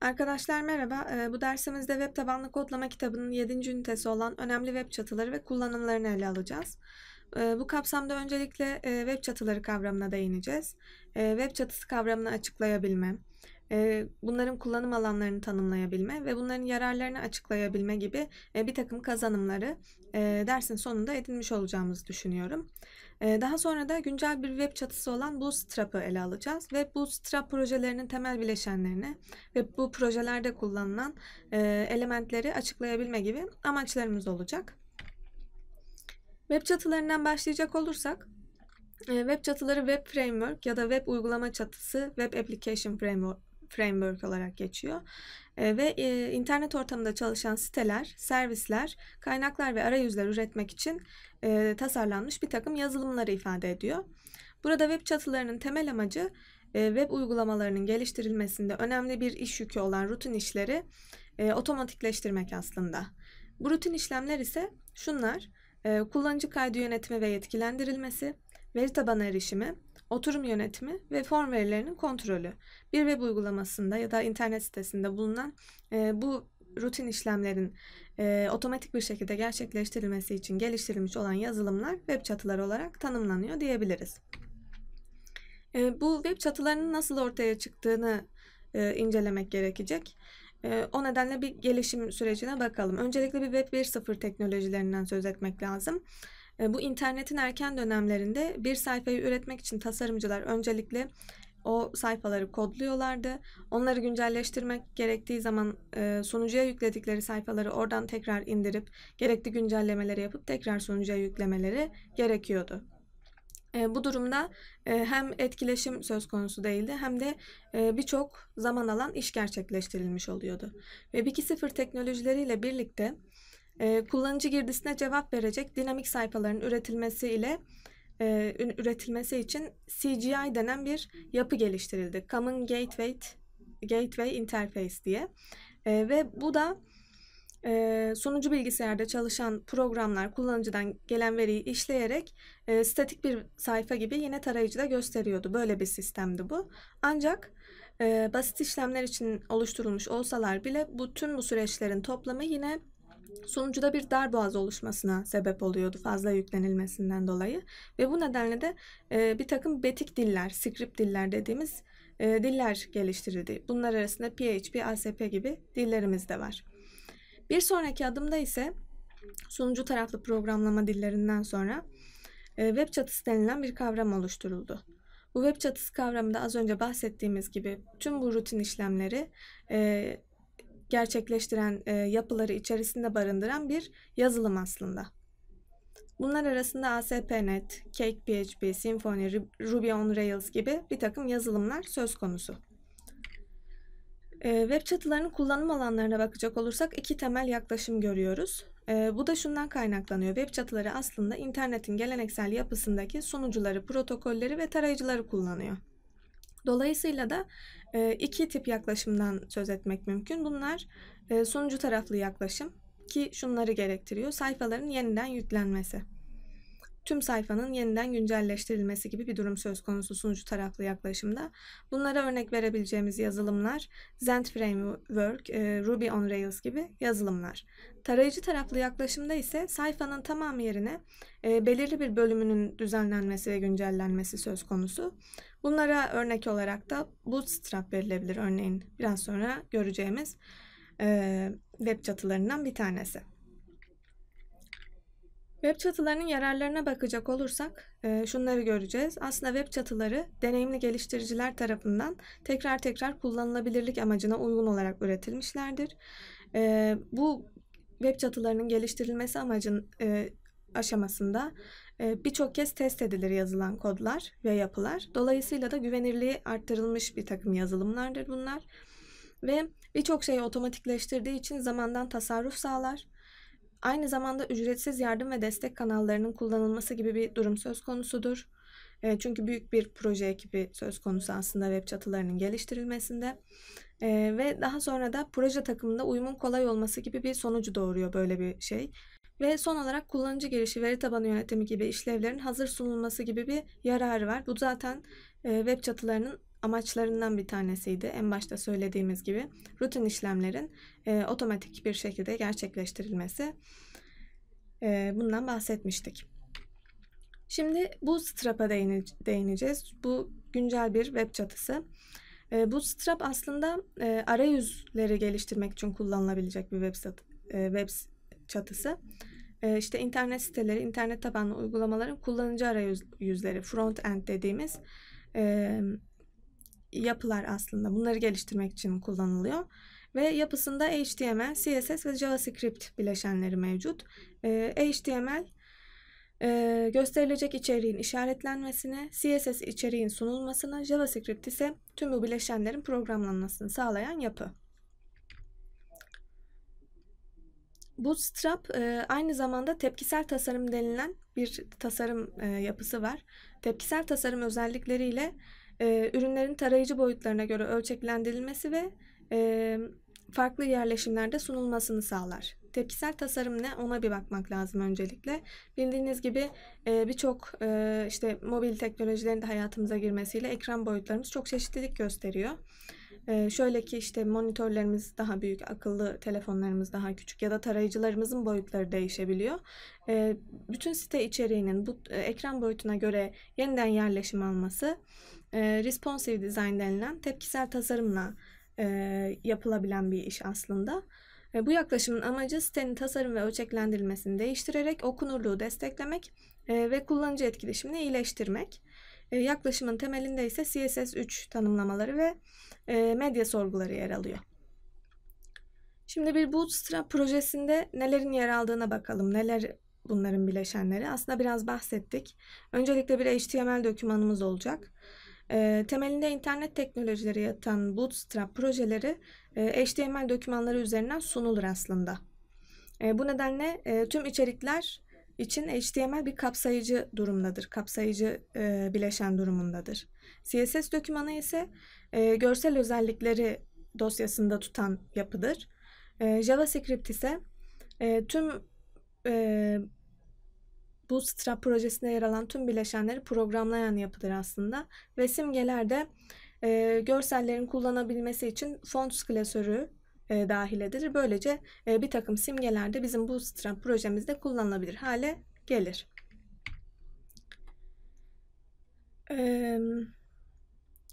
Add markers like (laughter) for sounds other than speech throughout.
Arkadaşlar merhaba. Ee, bu dersimizde web tabanlı kodlama kitabının 7. ünitesi olan önemli web çatıları ve kullanımlarını ele alacağız. Ee, bu kapsamda öncelikle e, web çatıları kavramına değineceğiz. Ee, web çatısı kavramını açıklayabilme, bunların kullanım alanlarını tanımlayabilme ve bunların yararlarını açıklayabilme gibi bir takım kazanımları dersin sonunda edinmiş olacağımızı düşünüyorum. Daha sonra da güncel bir web çatısı olan Bootstrap'ı ele alacağız ve Bootstrap projelerinin temel bileşenlerini ve bu projelerde kullanılan elementleri açıklayabilme gibi amaçlarımız olacak. Web çatılarından başlayacak olursak Web çatıları Web Framework ya da Web Uygulama Çatısı Web Application framework framework olarak geçiyor. Ee, ve e, internet ortamında çalışan siteler, servisler, kaynaklar ve arayüzler üretmek için e, tasarlanmış bir takım yazılımları ifade ediyor. Burada web çatılarının temel amacı e, web uygulamalarının geliştirilmesinde önemli bir iş yükü olan rutin işleri otomatikleştirmek aslında. Bu rutin işlemler ise şunlar, kullanıcı kaydı yönetimi ve yetkilendirilmesi, veri tabanı erişimi, oturum yönetimi ve form verilerinin kontrolü. Bir web uygulamasında ya da internet sitesinde bulunan e, bu rutin işlemlerin e, otomatik bir şekilde gerçekleştirilmesi için geliştirilmiş olan yazılımlar web çatıları olarak tanımlanıyor diyebiliriz. E, bu web çatılarının nasıl ortaya çıktığını e, incelemek gerekecek. E, o nedenle bir gelişim sürecine bakalım. Öncelikle bir Web 1.0 teknolojilerinden söz etmek lazım. E, bu internetin erken dönemlerinde bir sayfayı üretmek için tasarımcılar öncelikle o sayfaları kodluyorlardı. Onları güncelleştirmek gerektiği zaman e, sunucuya yükledikleri sayfaları oradan tekrar indirip gerekli güncellemeleri yapıp tekrar sunucuya yüklemeleri gerekiyordu. E, bu durumda hem etkileşim söz konusu değildi hem de birçok zaman alan iş gerçekleştirilmiş oluyordu. Web 2.0 teknolojileriyle birlikte e, kullanıcı girdisine cevap verecek dinamik sayfaların üretilmesi ile e, üretilmesi için CGI denen bir yapı geliştirildi. Common Gateway Gateway Interface diye. E, ve bu da e, sunucu bilgisayarda çalışan programlar kullanıcıdan gelen veriyi işleyerek e, statik bir sayfa gibi yine tarayıcıda gösteriyordu. Böyle bir sistemdi bu. Ancak e, basit işlemler için oluşturulmuş olsalar bile bu tüm bu süreçlerin toplamı yine sonucuda bir dar boğaz oluşmasına sebep oluyordu fazla yüklenilmesinden dolayı ve bu nedenle de e, bir takım betik diller, script diller dediğimiz e, diller geliştirildi. Bunlar arasında PHP, ASP gibi dillerimiz de var. Bir sonraki adımda ise sunucu taraflı programlama dillerinden sonra e, web çatısı denilen bir kavram oluşturuldu. Bu web çatısı kavramı da az önce bahsettiğimiz gibi tüm bu rutin işlemleri e, gerçekleştiren e, yapıları içerisinde barındıran bir yazılım aslında. Bunlar arasında ASP.NET, CakePHP, Symfony, Ruby on Rails gibi bir takım yazılımlar söz konusu. E, web çatılarının kullanım alanlarına bakacak olursak iki temel yaklaşım görüyoruz. E, bu da şundan kaynaklanıyor. Web çatıları aslında internetin geleneksel yapısındaki sunucuları, protokolleri ve tarayıcıları kullanıyor. Dolayısıyla da iki tip yaklaşımdan söz etmek mümkün. Bunlar sunucu taraflı yaklaşım ki şunları gerektiriyor. Sayfaların yeniden yüklenmesi tüm sayfanın yeniden güncelleştirilmesi gibi bir durum söz konusu sunucu taraflı yaklaşımda. Bunlara örnek verebileceğimiz yazılımlar Zend Framework, e, Ruby on Rails gibi yazılımlar. Tarayıcı taraflı yaklaşımda ise sayfanın tamamı yerine e, belirli bir bölümünün düzenlenmesi ve güncellenmesi söz konusu. Bunlara örnek olarak da Bootstrap verilebilir örneğin biraz sonra göreceğimiz e, web çatılarından bir tanesi. Web çatılarının yararlarına bakacak olursak e, şunları göreceğiz. Aslında web çatıları deneyimli geliştiriciler tarafından tekrar tekrar kullanılabilirlik amacına uygun olarak üretilmişlerdir. E, bu web çatılarının geliştirilmesi amacın e, aşamasında birçok kez test edilir yazılan kodlar ve yapılar. Dolayısıyla da güvenirliği arttırılmış bir takım yazılımlardır bunlar. Ve birçok şeyi otomatikleştirdiği için zamandan tasarruf sağlar Aynı zamanda ücretsiz yardım ve destek kanallarının kullanılması gibi bir durum söz konusudur. E, çünkü büyük bir proje ekibi söz konusu aslında web çatılarının geliştirilmesinde. E, ve daha sonra da proje takımında uyumun kolay olması gibi bir sonucu doğuruyor böyle bir şey. Ve son olarak kullanıcı girişi, veri tabanı yönetimi gibi işlevlerin hazır sunulması gibi bir yararı var. Bu zaten e, web çatılarının amaçlarından bir tanesiydi. En başta söylediğimiz gibi rutin işlemlerin e, otomatik bir şekilde gerçekleştirilmesi. E, bundan bahsetmiştik. Şimdi bu strap'a değineceğiz. Bu güncel bir web çatısı. E, bu strap aslında e, arayüzleri geliştirmek için kullanılabilecek bir web, sat, e, web çatısı. E, işte internet siteleri, internet tabanlı uygulamaların kullanıcı arayüzleri, front end dediğimiz e, yapılar aslında. Bunları geliştirmek için kullanılıyor. Ve yapısında HTML, CSS ve JavaScript bileşenleri mevcut. E, ee, HTML e, gösterilecek içeriğin işaretlenmesini, CSS içeriğin sunulmasını, JavaScript ise tüm bu bileşenlerin programlanmasını sağlayan yapı. Bootstrap e, aynı zamanda tepkisel tasarım denilen bir tasarım e, yapısı var. Tepkisel tasarım özellikleriyle e, ürünlerin tarayıcı boyutlarına göre ölçeklendirilmesi ve e, farklı yerleşimlerde sunulmasını sağlar. Tepkisel tasarım ne ona bir bakmak lazım öncelikle. Bildiğiniz gibi e, birçok e, işte mobil teknolojilerin de hayatımıza girmesiyle ekran boyutlarımız çok çeşitlilik gösteriyor. E, şöyle ki işte monitörlerimiz daha büyük, akıllı telefonlarımız daha küçük ya da tarayıcılarımızın boyutları değişebiliyor. E, bütün site içeriğinin bu e, ekran boyutuna göre yeniden yerleşim alması e, responsive design denilen tepkisel tasarımla e, yapılabilen bir iş aslında. E, bu yaklaşımın amacı sitenin tasarım ve ölçeklendirilmesini değiştirerek okunurluğu desteklemek e, ve kullanıcı etkileşimini iyileştirmek. E, yaklaşımın temelinde ise CSS3 tanımlamaları ve e, medya sorguları yer alıyor. Şimdi bir Bootstrap projesinde nelerin yer aldığına bakalım. Neler bunların bileşenleri? Aslında biraz bahsettik. Öncelikle bir HTML dokümanımız olacak. E, temelinde internet teknolojileri yatan Bootstrap projeleri e, HTML dokümanları üzerinden sunulur aslında. E, bu nedenle e, tüm içerikler için HTML bir kapsayıcı durumdadır. Kapsayıcı e, bileşen durumundadır. CSS dokümanı ise e, görsel özellikleri dosyasında tutan yapıdır. E, JavaScript ise e, tüm e, bu Strap projesinde yer alan tüm bileşenleri programlayan yapıdır aslında. Ve simgeler de e, görsellerin kullanabilmesi için font klasörü e, dahil edilir. Böylece e, bir takım simgeler de bizim bu Strap projemizde kullanılabilir hale gelir. Ee,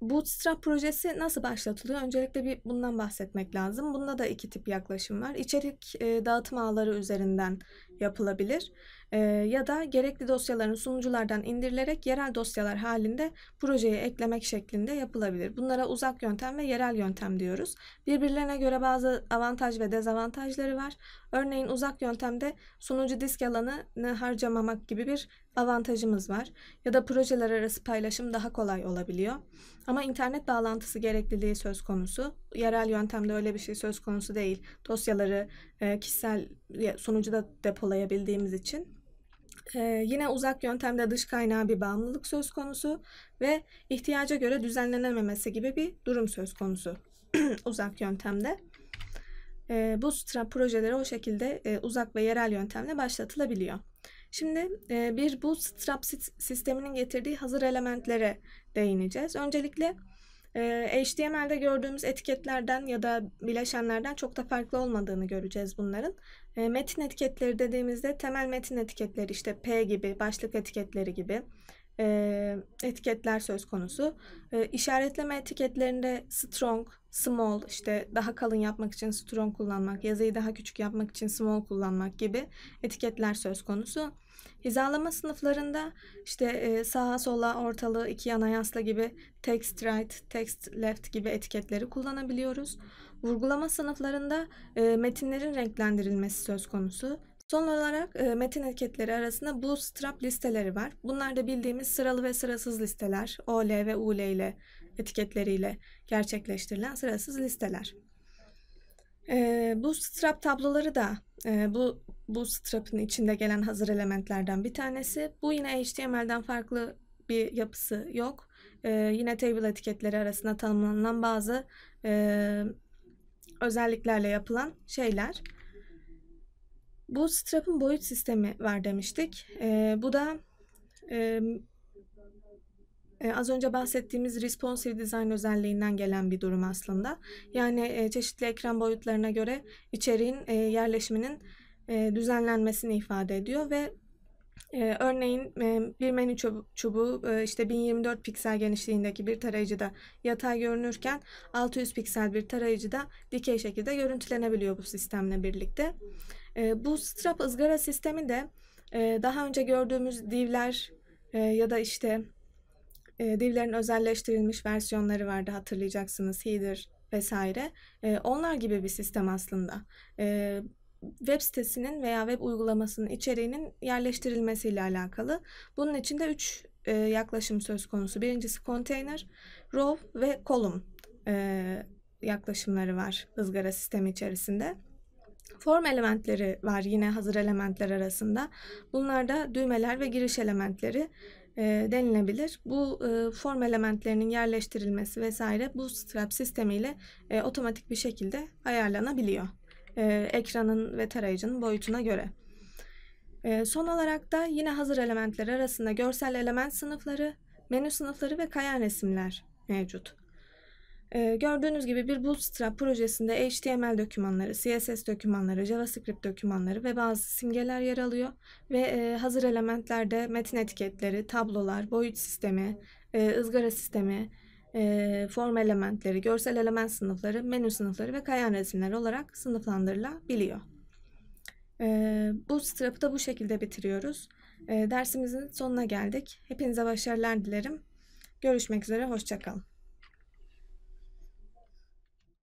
Bootstrap projesi nasıl başlatılıyor? Öncelikle bir bundan bahsetmek lazım. Bunda da iki tip yaklaşım var. İçerik e, dağıtım ağları üzerinden yapılabilir e, ya da gerekli dosyaların sunuculardan indirilerek yerel dosyalar halinde projeye eklemek şeklinde yapılabilir. Bunlara uzak yöntem ve yerel yöntem diyoruz. Birbirlerine göre bazı avantaj ve dezavantajları var. Örneğin uzak yöntemde sunucu disk alanını harcamamak gibi bir avantajımız var. Ya da projeler arası paylaşım daha kolay olabiliyor. Ama internet bağlantısı gerekliliği söz konusu. Yerel yöntemde öyle bir şey söz konusu değil. Dosyaları e, kişisel sonucu da depolayabildiğimiz için e, yine uzak yöntemde dış kaynağı bir bağımlılık söz konusu ve ihtiyaca göre düzenlenememesi gibi bir durum söz konusu (clears throat) uzak yöntemde. E, bu bootstrap projeleri o şekilde e, uzak ve yerel yöntemle başlatılabiliyor. Şimdi e, bir bootstrap sisteminin getirdiği hazır elementlere değineceğiz. Öncelikle ee, HTML'de gördüğümüz etiketlerden ya da bileşenlerden çok da farklı olmadığını göreceğiz bunların. Ee, metin etiketleri dediğimizde temel metin etiketleri işte P gibi, başlık etiketleri gibi e, etiketler söz konusu. E, işaretleme etiketlerinde strong, small, işte daha kalın yapmak için strong kullanmak, yazıyı daha küçük yapmak için small kullanmak gibi etiketler söz konusu. Hizalama sınıflarında işte e, sağa sola, ortalığı iki yana yasla gibi text right, text left gibi etiketleri kullanabiliyoruz. Vurgulama sınıflarında e, metinlerin renklendirilmesi söz konusu. Son olarak metin etiketleri arasında bootstrap listeleri var. Bunlar da bildiğimiz sıralı ve sırasız listeler. OL ve UL ile etiketleriyle gerçekleştirilen sırasız listeler. bootstrap tabloları da bu bootstrap'ın içinde gelen hazır elementlerden bir tanesi. Bu yine HTML'den farklı bir yapısı yok. yine table etiketleri arasında tanımlanan bazı özelliklerle yapılan şeyler. Bu strap'ın boyut sistemi var demiştik. E, bu da e, az önce bahsettiğimiz responsive design özelliğinden gelen bir durum aslında. Yani e, çeşitli ekran boyutlarına göre içeriğin e, yerleşiminin e, düzenlenmesini ifade ediyor ve e, örneğin e, bir menü çubuğu e, işte 1024 piksel genişliğindeki bir tarayıcıda yatay görünürken 600 piksel bir tarayıcıda dikey şekilde görüntülenebiliyor bu sistemle birlikte. Ee, bu strap ızgara sistemi de e, daha önce gördüğümüz divler e, ya da işte e, divlerin özelleştirilmiş versiyonları vardı hatırlayacaksınız. Header vesaire. onlar gibi bir sistem aslında. web sitesinin veya web uygulamasının içeriğinin yerleştirilmesiyle alakalı. Bunun için de 3 yaklaşım söz konusu. Birincisi container, row ve column yaklaşımları var ızgara sistemi içerisinde. Form elementleri var yine hazır elementler arasında. Bunlar da düğmeler ve giriş elementleri e, denilebilir. Bu e, form elementlerinin yerleştirilmesi vesaire bu Bootstrap sistemiyle e, otomatik bir şekilde ayarlanabiliyor. E, ekranın ve tarayıcının boyutuna göre. E, son olarak da yine hazır elementler arasında görsel element sınıfları, menü sınıfları ve kayan resimler mevcut. Ee, gördüğünüz gibi bir Bootstrap projesinde HTML dokümanları, CSS dokümanları, JavaScript dokümanları ve bazı simgeler yer alıyor. Ve e, hazır elementlerde metin etiketleri, tablolar, boyut sistemi, e, ızgara sistemi, e, form elementleri, görsel element sınıfları, menü sınıfları ve kayan resimler olarak sınıflandırılabiliyor. E, Bootstrap'ı da bu şekilde bitiriyoruz. dersimizin sonuna geldik. Hepinize başarılar dilerim. Görüşmek üzere, hoşçakalın.